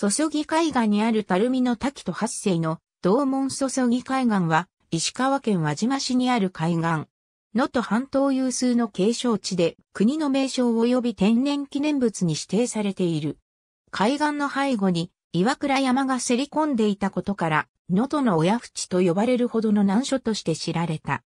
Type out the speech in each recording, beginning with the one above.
注ぎ海岸にあるたるみの滝と八世の道門注ぎ海岸は、石川県輪島市にある海岸。能登半島有数の景勝地で、国の名称及び天然記念物に指定されている。海岸の背後に、岩倉山がせり込んでいたことから、能登の親淵と呼ばれるほどの難所として知られた。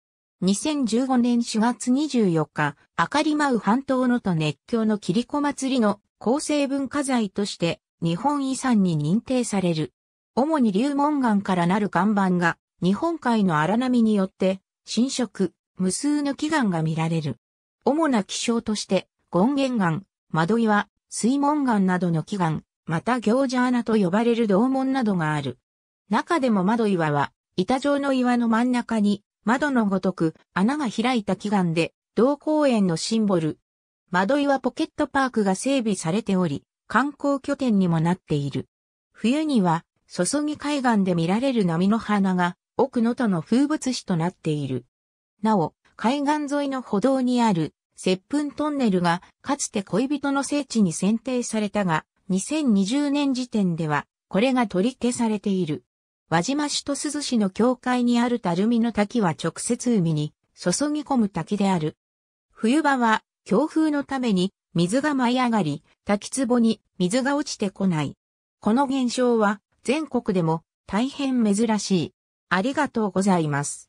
2015年4月24日、明かり舞う半島のと熱狂の切子祭りの構成文化財として日本遺産に認定される。主に流紋岩からなる岩盤が、日本海の荒波によって、侵食、無数の奇岩が見られる。主な気象として、権現岩、窓岩、水門岩などの奇岩、また行者穴と呼ばれる洞門などがある。中でも窓岩は、板状の岩の真ん中に、窓のごとく穴が開いた奇岩で、同公園のシンボル。窓岩ポケットパークが整備されており、観光拠点にもなっている。冬には、注ぎ海岸で見られる波の花が、奥能登の風物詩となっている。なお、海岸沿いの歩道にある、接吻トンネルが、かつて恋人の聖地に選定されたが、2020年時点では、これが取り消されている。輪島市と珠洲市の境界にある垂水の滝は直接海に注ぎ込む滝である。冬場は強風のために水が舞い上がり、滝壺に水が落ちてこない。この現象は全国でも大変珍しい。ありがとうございます。